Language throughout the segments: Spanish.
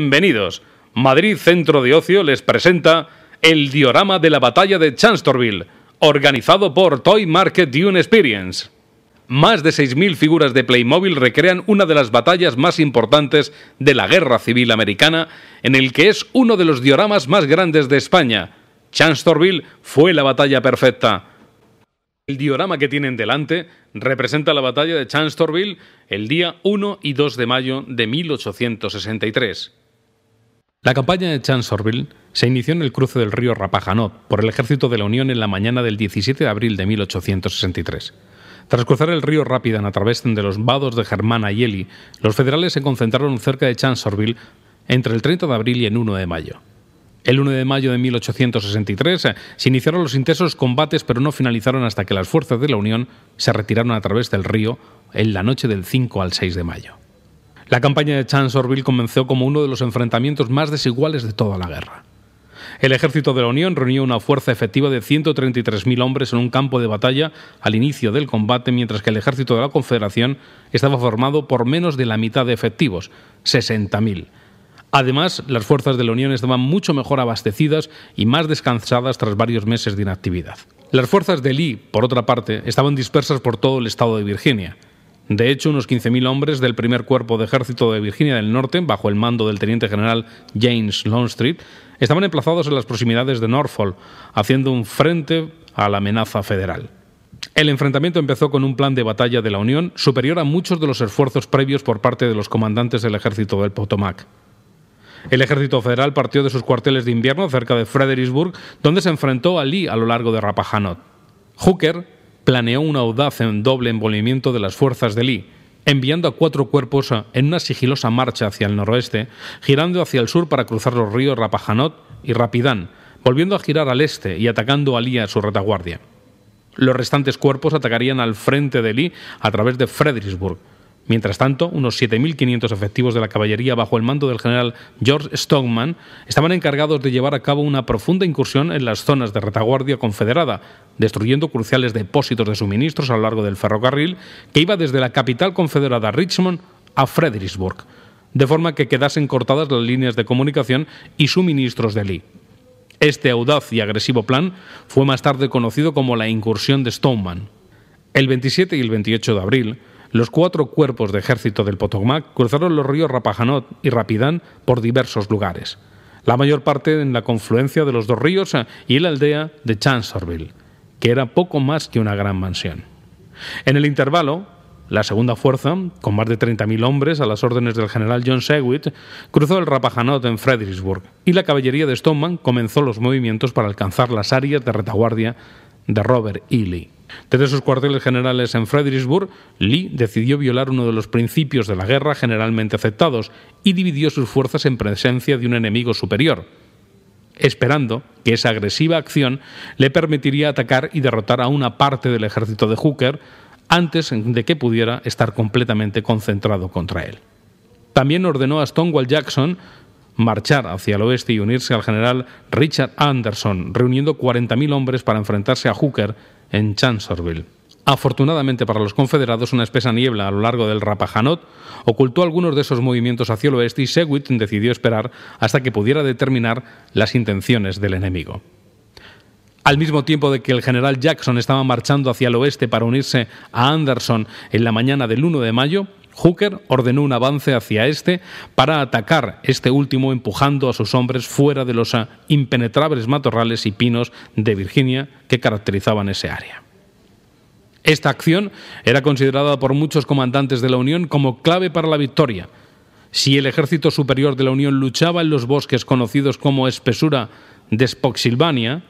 Bienvenidos. Madrid Centro de Ocio les presenta el diorama de la batalla de Chanstorville, organizado por Toy Market Dune Experience. Más de 6.000 figuras de Playmobil recrean una de las batallas más importantes de la Guerra Civil Americana, en el que es uno de los dioramas más grandes de España. Chanstorville fue la batalla perfecta. El diorama que tienen delante representa la batalla de Chanstorville el día 1 y 2 de mayo de 1863. La campaña de Chansorville se inició en el cruce del río Rapajanot por el ejército de la Unión en la mañana del 17 de abril de 1863. Tras cruzar el río Rapidan a través de los vados de Germana y Eli, los federales se concentraron cerca de Chansorville entre el 30 de abril y el 1 de mayo. El 1 de mayo de 1863 se iniciaron los intensos combates, pero no finalizaron hasta que las fuerzas de la Unión se retiraron a través del río en la noche del 5 al 6 de mayo. La campaña de Chancellorsville comenzó como uno de los enfrentamientos más desiguales de toda la guerra. El ejército de la Unión reunió una fuerza efectiva de 133.000 hombres en un campo de batalla al inicio del combate, mientras que el ejército de la Confederación estaba formado por menos de la mitad de efectivos, 60.000. Además, las fuerzas de la Unión estaban mucho mejor abastecidas y más descansadas tras varios meses de inactividad. Las fuerzas de Lee, por otra parte, estaban dispersas por todo el estado de Virginia. De hecho, unos 15.000 hombres del primer cuerpo de ejército de Virginia del Norte, bajo el mando del teniente general James Longstreet, estaban emplazados en las proximidades de Norfolk, haciendo un frente a la amenaza federal. El enfrentamiento empezó con un plan de batalla de la Unión superior a muchos de los esfuerzos previos por parte de los comandantes del ejército del Potomac. El ejército federal partió de sus cuarteles de invierno cerca de Fredericksburg, donde se enfrentó a Lee a lo largo de Rappahannock. Hooker, planeó un audaz en doble envolvimiento de las fuerzas de Lee, enviando a cuatro cuerpos en una sigilosa marcha hacia el noroeste, girando hacia el sur para cruzar los ríos Rapajanot y Rapidán, volviendo a girar al este y atacando a Lee a su retaguardia. Los restantes cuerpos atacarían al frente de Lee a través de Fredericksburg, Mientras tanto, unos 7.500 efectivos de la caballería bajo el mando del general George Stoneman estaban encargados de llevar a cabo una profunda incursión en las zonas de retaguardia confederada, destruyendo cruciales depósitos de suministros a lo largo del ferrocarril que iba desde la capital confederada Richmond a Fredericksburg, de forma que quedasen cortadas las líneas de comunicación y suministros de Lee. Este audaz y agresivo plan fue más tarde conocido como la incursión de Stoneman. El 27 y el 28 de abril, los cuatro cuerpos de ejército del Potomac cruzaron los ríos Rapajanot y Rapidán por diversos lugares, la mayor parte en la confluencia de los dos ríos eh, y en la aldea de Chancellorsville, que era poco más que una gran mansión. En el intervalo, la segunda fuerza, con más de 30.000 hombres a las órdenes del general John Sewitt, cruzó el Rapajanot en Fredericksburg y la caballería de Stoneman comenzó los movimientos para alcanzar las áreas de retaguardia de Robert E. Lee. Desde sus cuarteles generales en Fredericksburg, Lee decidió violar uno de los principios de la guerra generalmente aceptados y dividió sus fuerzas en presencia de un enemigo superior, esperando que esa agresiva acción le permitiría atacar y derrotar a una parte del ejército de Hooker antes de que pudiera estar completamente concentrado contra él. También ordenó a Stonewall Jackson marchar hacia el oeste y unirse al general Richard Anderson, reuniendo 40.000 hombres para enfrentarse a Hooker en Chancellorsville. Afortunadamente para los confederados, una espesa niebla a lo largo del Rapajanot ocultó algunos de esos movimientos hacia el oeste y Sewitt decidió esperar hasta que pudiera determinar las intenciones del enemigo. Al mismo tiempo de que el general Jackson estaba marchando hacia el oeste para unirse a Anderson en la mañana del 1 de mayo, Hooker ordenó un avance hacia este para atacar este último empujando a sus hombres fuera de los ah, impenetrables matorrales y pinos de Virginia que caracterizaban ese área. Esta acción era considerada por muchos comandantes de la Unión como clave para la victoria. Si el ejército superior de la Unión luchaba en los bosques conocidos como espesura de Spoxilvania,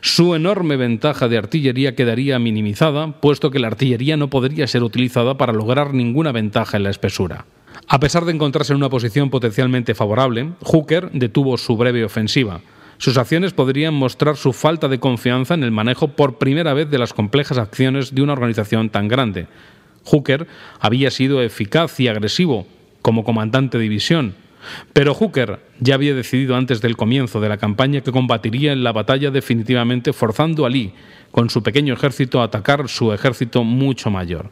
su enorme ventaja de artillería quedaría minimizada, puesto que la artillería no podría ser utilizada para lograr ninguna ventaja en la espesura. A pesar de encontrarse en una posición potencialmente favorable, Hooker detuvo su breve ofensiva. Sus acciones podrían mostrar su falta de confianza en el manejo por primera vez de las complejas acciones de una organización tan grande. Hooker había sido eficaz y agresivo como comandante de división, pero Hooker ya había decidido antes del comienzo de la campaña que combatiría en la batalla definitivamente forzando a Lee, con su pequeño ejército, a atacar su ejército mucho mayor.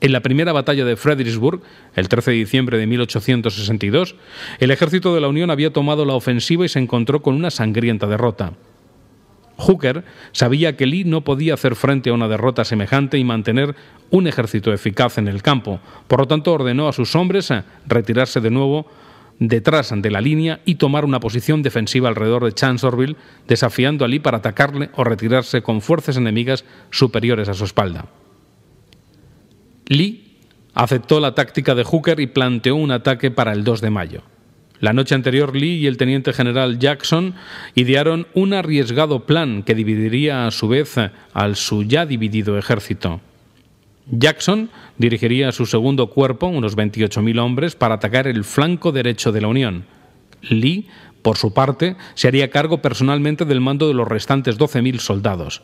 En la primera batalla de Fredericksburg, el 13 de diciembre de 1862, el ejército de la Unión había tomado la ofensiva y se encontró con una sangrienta derrota. Hooker sabía que Lee no podía hacer frente a una derrota semejante y mantener un ejército eficaz en el campo, por lo tanto ordenó a sus hombres retirarse de nuevo detrás de la línea y tomar una posición defensiva alrededor de Chancellorville, desafiando a Lee para atacarle o retirarse con fuerzas enemigas superiores a su espalda. Lee aceptó la táctica de Hooker y planteó un ataque para el 2 de mayo. La noche anterior, Lee y el teniente general Jackson idearon un arriesgado plan que dividiría a su vez al su ya dividido ejército. Jackson dirigiría su segundo cuerpo, unos 28.000 hombres, para atacar el flanco derecho de la Unión. Lee, por su parte, se haría cargo personalmente del mando de los restantes 12.000 soldados.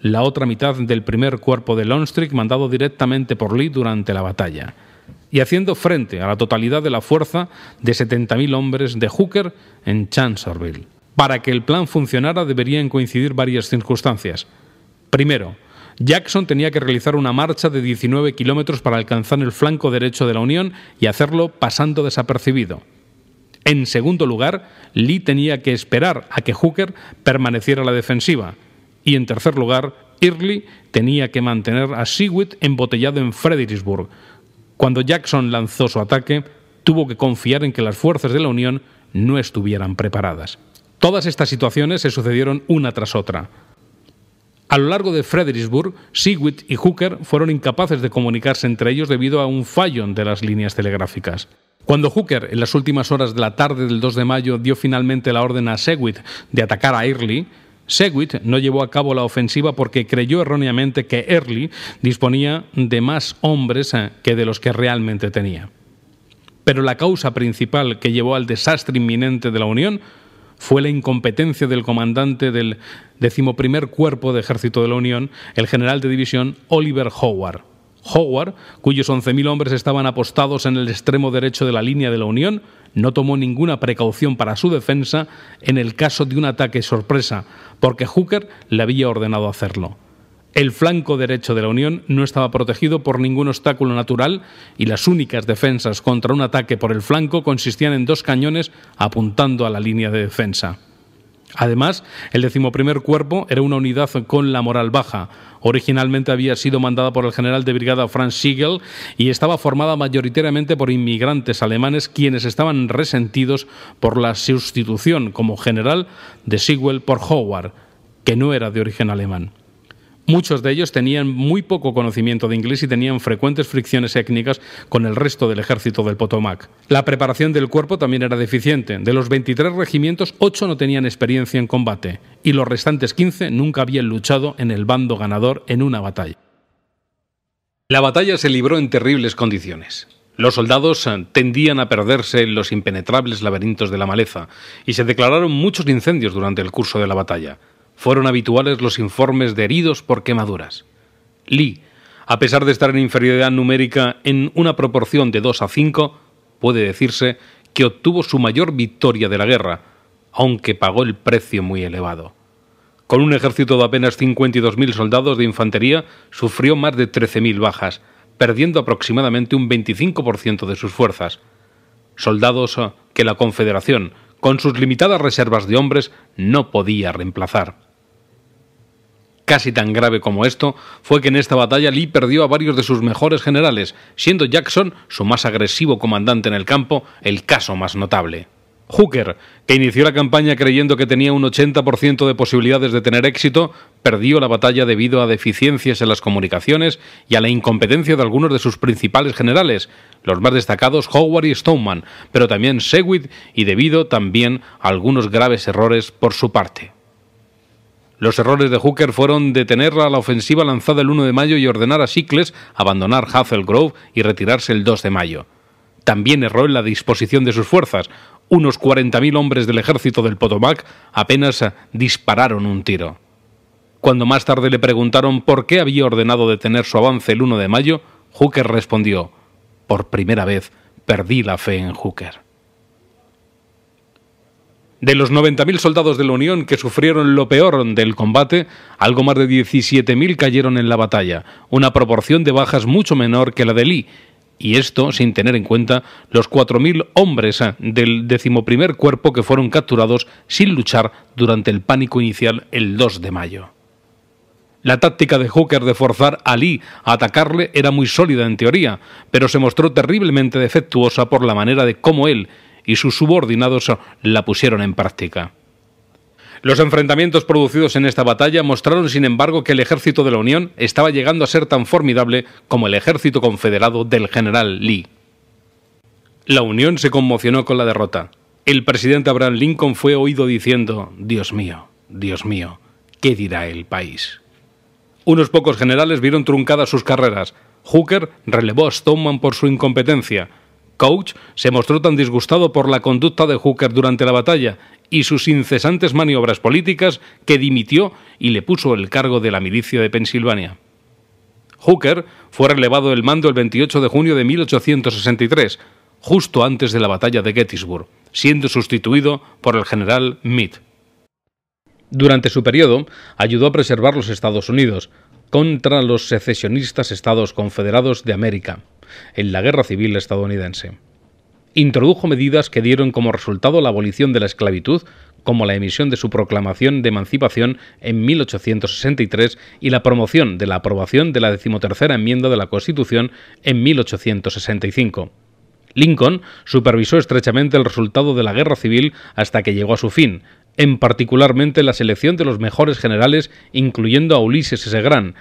La otra mitad del primer cuerpo de Longstreet mandado directamente por Lee durante la batalla. Y haciendo frente a la totalidad de la fuerza de 70.000 hombres de Hooker en Chancellorsville. Para que el plan funcionara deberían coincidir varias circunstancias. Primero, Jackson tenía que realizar una marcha de 19 kilómetros para alcanzar el flanco derecho de la Unión y hacerlo pasando desapercibido. En segundo lugar, Lee tenía que esperar a que Hooker permaneciera a la defensiva. Y en tercer lugar, Early tenía que mantener a Seawood embotellado en Fredericksburg. Cuando Jackson lanzó su ataque, tuvo que confiar en que las fuerzas de la Unión no estuvieran preparadas. Todas estas situaciones se sucedieron una tras otra. A lo largo de Fredericksburg, Segwit y Hooker fueron incapaces de comunicarse entre ellos debido a un fallo de las líneas telegráficas. Cuando Hooker, en las últimas horas de la tarde del 2 de mayo, dio finalmente la orden a Segwit de atacar a Early, Segwit no llevó a cabo la ofensiva porque creyó erróneamente que Early disponía de más hombres eh, que de los que realmente tenía. Pero la causa principal que llevó al desastre inminente de la Unión fue la incompetencia del comandante del decimoprimer Cuerpo de Ejército de la Unión, el general de división Oliver Howard. Howard, cuyos 11.000 hombres estaban apostados en el extremo derecho de la línea de la Unión, no tomó ninguna precaución para su defensa en el caso de un ataque sorpresa, porque Hooker le había ordenado hacerlo. El flanco derecho de la Unión no estaba protegido por ningún obstáculo natural y las únicas defensas contra un ataque por el flanco consistían en dos cañones apuntando a la línea de defensa. Además, el decimoprimer cuerpo era una unidad con la moral baja. Originalmente había sido mandada por el general de brigada Franz Siegel y estaba formada mayoritariamente por inmigrantes alemanes quienes estaban resentidos por la sustitución como general de Sigel por Howard, que no era de origen alemán. Muchos de ellos tenían muy poco conocimiento de inglés y tenían frecuentes fricciones étnicas con el resto del ejército del Potomac. La preparación del cuerpo también era deficiente. De los 23 regimientos, 8 no tenían experiencia en combate y los restantes 15 nunca habían luchado en el bando ganador en una batalla. La batalla se libró en terribles condiciones. Los soldados eh, tendían a perderse en los impenetrables laberintos de la maleza y se declararon muchos incendios durante el curso de la batalla fueron habituales los informes de heridos por quemaduras. Lee, a pesar de estar en inferioridad numérica en una proporción de 2 a 5, puede decirse que obtuvo su mayor victoria de la guerra, aunque pagó el precio muy elevado. Con un ejército de apenas 52.000 soldados de infantería, sufrió más de 13.000 bajas, perdiendo aproximadamente un 25% de sus fuerzas. Soldados eh, que la Confederación, con sus limitadas reservas de hombres, no podía reemplazar casi tan grave como esto fue que en esta batalla Lee perdió a varios de sus mejores generales, siendo Jackson, su más agresivo comandante en el campo, el caso más notable. Hooker, que inició la campaña creyendo que tenía un 80% de posibilidades de tener éxito, perdió la batalla debido a deficiencias en las comunicaciones y a la incompetencia de algunos de sus principales generales, los más destacados Howard y Stoneman, pero también Sewitt y debido también a algunos graves errores por su parte. Los errores de Hooker fueron detener a la ofensiva lanzada el 1 de mayo y ordenar a Sickles abandonar Hazel Grove y retirarse el 2 de mayo. También erró en la disposición de sus fuerzas. Unos 40.000 hombres del ejército del Potomac apenas dispararon un tiro. Cuando más tarde le preguntaron por qué había ordenado detener su avance el 1 de mayo, Hooker respondió, Por primera vez perdí la fe en Hooker. De los 90.000 soldados de la Unión que sufrieron lo peor del combate, algo más de 17.000 cayeron en la batalla, una proporción de bajas mucho menor que la de Lee, y esto sin tener en cuenta los 4.000 hombres del decimoprimer cuerpo que fueron capturados sin luchar durante el pánico inicial el 2 de mayo. La táctica de Hooker de forzar a Lee a atacarle era muy sólida en teoría, pero se mostró terriblemente defectuosa por la manera de cómo él y sus subordinados la pusieron en práctica. Los enfrentamientos producidos en esta batalla mostraron, sin embargo, que el ejército de la Unión estaba llegando a ser tan formidable como el ejército confederado del general Lee. La Unión se conmocionó con la derrota. El presidente Abraham Lincoln fue oído diciendo, Dios mío, Dios mío, ¿qué dirá el país? Unos pocos generales vieron truncadas sus carreras. Hooker relevó a Stoneman por su incompetencia, coach se mostró tan disgustado por la conducta de Hooker durante la batalla y sus incesantes maniobras políticas que dimitió y le puso el cargo de la milicia de Pensilvania. Hooker fue relevado del mando el 28 de junio de 1863, justo antes de la batalla de Gettysburg, siendo sustituido por el general Meade. Durante su periodo, ayudó a preservar los Estados Unidos contra los secesionistas Estados Confederados de América en la Guerra Civil estadounidense. Introdujo medidas que dieron como resultado la abolición de la esclavitud, como la emisión de su proclamación de emancipación en 1863 y la promoción de la aprobación de la decimotercera enmienda de la Constitución en 1865. Lincoln supervisó estrechamente el resultado de la guerra civil hasta que llegó a su fin, en particularmente la selección de los mejores generales, incluyendo a Ulises S. Grant,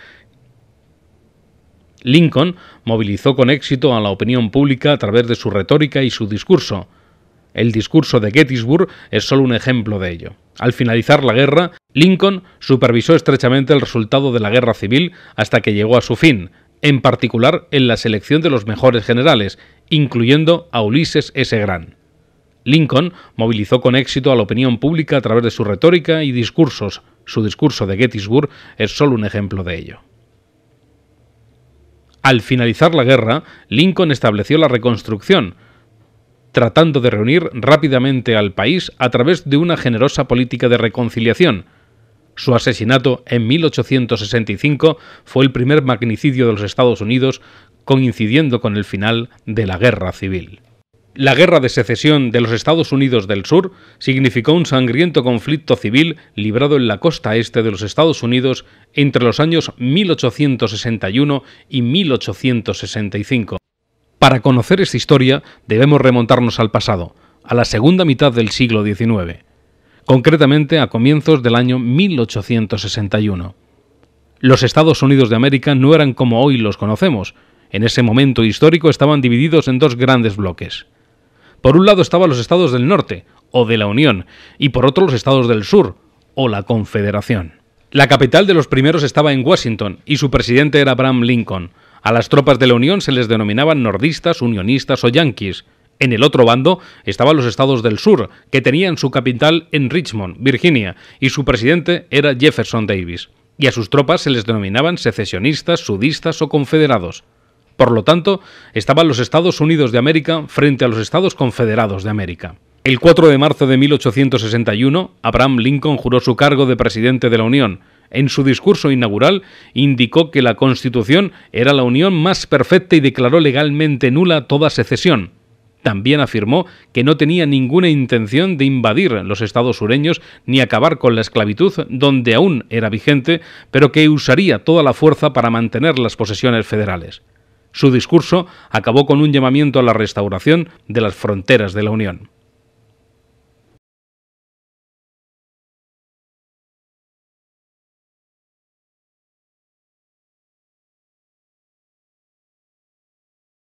Lincoln movilizó con éxito a la opinión pública a través de su retórica y su discurso. El discurso de Gettysburg es solo un ejemplo de ello. Al finalizar la guerra, Lincoln supervisó estrechamente el resultado de la guerra civil hasta que llegó a su fin, en particular en la selección de los mejores generales, incluyendo a Ulises S. Grant. Lincoln movilizó con éxito a la opinión pública a través de su retórica y discursos. Su discurso de Gettysburg es solo un ejemplo de ello. Al finalizar la guerra, Lincoln estableció la reconstrucción, tratando de reunir rápidamente al país a través de una generosa política de reconciliación. Su asesinato en 1865 fue el primer magnicidio de los Estados Unidos, coincidiendo con el final de la Guerra Civil. La guerra de secesión de los Estados Unidos del Sur significó un sangriento conflicto civil librado en la costa este de los Estados Unidos entre los años 1861 y 1865. Para conocer esta historia debemos remontarnos al pasado, a la segunda mitad del siglo XIX, concretamente a comienzos del año 1861. Los Estados Unidos de América no eran como hoy los conocemos, en ese momento histórico estaban divididos en dos grandes bloques. Por un lado estaban los estados del norte, o de la Unión, y por otro los estados del sur, o la Confederación. La capital de los primeros estaba en Washington, y su presidente era Abraham Lincoln. A las tropas de la Unión se les denominaban nordistas, unionistas o yankees. En el otro bando estaban los estados del sur, que tenían su capital en Richmond, Virginia, y su presidente era Jefferson Davis. Y a sus tropas se les denominaban secesionistas, sudistas o confederados. Por lo tanto, estaban los Estados Unidos de América frente a los Estados Confederados de América. El 4 de marzo de 1861, Abraham Lincoln juró su cargo de presidente de la Unión. En su discurso inaugural indicó que la Constitución era la unión más perfecta y declaró legalmente nula toda secesión. También afirmó que no tenía ninguna intención de invadir los estados sureños ni acabar con la esclavitud donde aún era vigente, pero que usaría toda la fuerza para mantener las posesiones federales. Su discurso acabó con un llamamiento a la restauración de las fronteras de la Unión.